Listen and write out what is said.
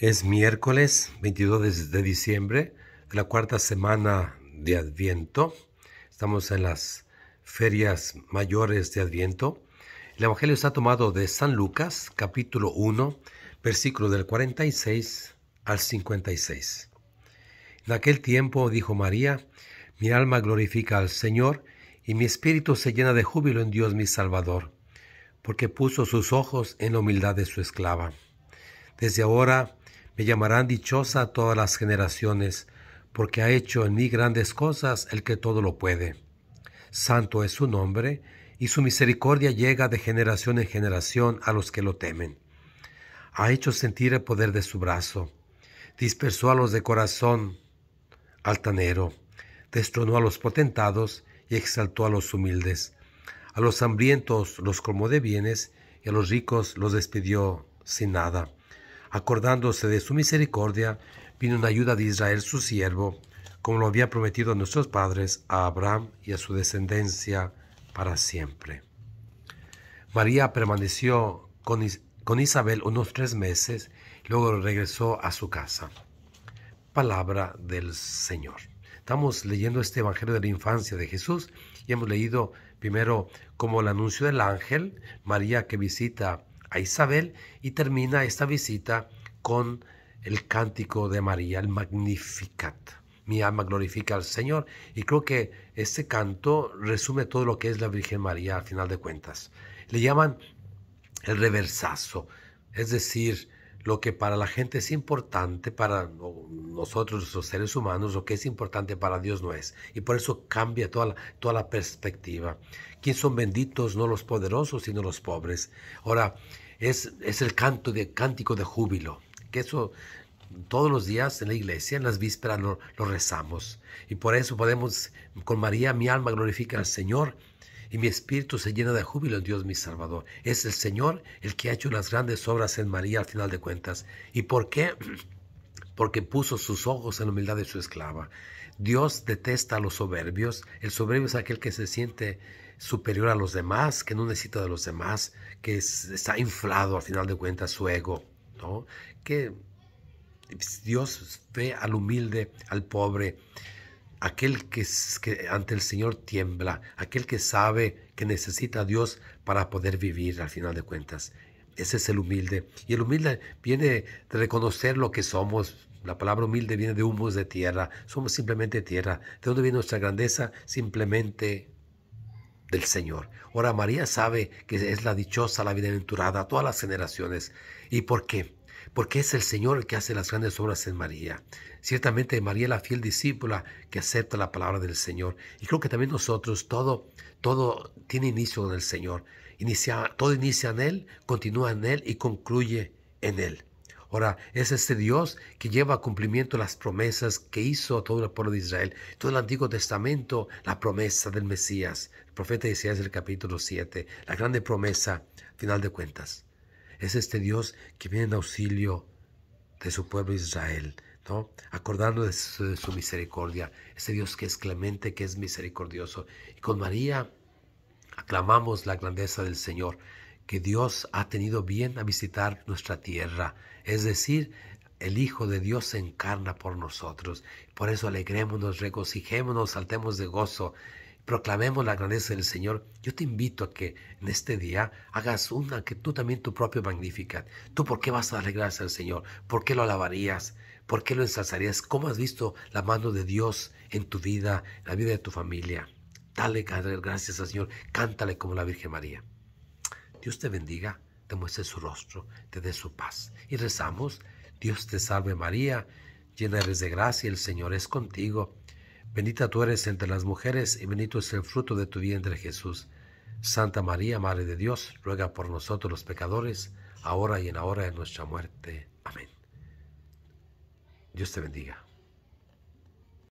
Es miércoles 22 de diciembre de la cuarta semana de Adviento. Estamos en las ferias mayores de Adviento. El Evangelio está tomado de San Lucas, capítulo 1, versículo del 46 al 56. En aquel tiempo dijo María, mi alma glorifica al Señor y mi espíritu se llena de júbilo en Dios mi Salvador, porque puso sus ojos en la humildad de su esclava. Desde ahora, me llamarán dichosa todas las generaciones, porque ha hecho en mí grandes cosas el que todo lo puede. Santo es su nombre, y su misericordia llega de generación en generación a los que lo temen. Ha hecho sentir el poder de su brazo, dispersó a los de corazón altanero, destronó a los potentados y exaltó a los humildes. A los hambrientos los colmó de bienes y a los ricos los despidió sin nada acordándose de su misericordia, vino en ayuda de Israel su siervo, como lo había prometido a nuestros padres, a Abraham y a su descendencia para siempre. María permaneció con, Isabel unos tres meses, luego regresó a su casa. Palabra del Señor. Estamos leyendo este Evangelio de la Infancia de Jesús y hemos leído primero como el anuncio del ángel, María que visita a Isabel y termina esta visita con el cántico de María, el Magnificat. Mi alma glorifica al Señor y creo que este canto resume todo lo que es la Virgen María al final de cuentas. Le llaman el reversazo, es decir, lo que para la gente es importante, para nosotros los seres humanos, lo que es importante para Dios no es. Y por eso cambia toda la, toda la perspectiva. quiénes son benditos? No los poderosos, sino los pobres. Ahora, es, es el canto de, cántico de júbilo, que eso todos los días en la iglesia, en las vísperas lo rezamos. Y por eso podemos, con María, mi alma glorifica al Señor y mi espíritu se llena de júbilo en Dios mi Salvador. Es el Señor el que ha hecho las grandes obras en María al final de cuentas. ¿Y por qué? Porque puso sus ojos en la humildad de su esclava. Dios detesta a los soberbios. El soberbio es aquel que se siente superior a los demás, que no necesita de los demás, que está inflado al final de cuentas su ego, ¿no? Que Dios ve al humilde, al pobre, aquel que, ante el Señor tiembla, aquel que sabe que necesita a Dios para poder vivir al final de cuentas. Ese es el humilde. Y el humilde viene de reconocer lo que somos. La palabra humilde viene de humos de tierra. Somos simplemente tierra. ¿De dónde viene nuestra grandeza? Simplemente del Señor. Ahora María sabe que es la dichosa, la bienaventurada, todas las generaciones. ¿Y por qué? porque es el Señor el que hace las grandes obras en María. Ciertamente María es la fiel discípula que acepta la palabra del Señor. Y creo que también nosotros, todo, todo tiene inicio en el Señor. Inicia, todo inicia en Él, continúa en Él y concluye en Él. Ahora, es este Dios que lleva a cumplimiento las promesas que hizo a todo el pueblo de Israel. Todo el Antiguo Testamento, la promesa del Mesías. El profeta Isaías, el capítulo 7, la grande promesa, final de cuentas. Es este Dios que viene en auxilio de su pueblo Israel, ¿no? Acordando de su, misericordia. Ese Dios que es clemente, que es misericordioso. Y con María aclamamos la grandeza del Señor, que Dios ha tenido bien a visitar nuestra tierra. Es decir, el Hijo de Dios se encarna por nosotros. Por eso alegrémonos, regocijémonos, saltemos de gozo proclamemos la grandeza del Señor, yo te invito a que en este día hagas una que tú también tu propio magnificat. ¿Tú por qué vas a darle gracias al Señor? ¿Por qué lo alabarías? ¿Por qué lo ensalzarías? ¿Cómo has visto la mano de Dios en tu vida, en la vida de tu familia? Dale gracias al Señor, cántale como la Virgen María. Dios te bendiga, te muestre su rostro, te dé su paz. Y rezamos, Dios te salve María, llena eres de gracia, el Señor es contigo. Bendita tú eres entre las mujeres y bendito es el fruto de tu vientre Jesús. Santa María, Madre de Dios, ruega por nosotros los pecadores, ahora y en la hora de nuestra muerte. Amén. Dios te bendiga.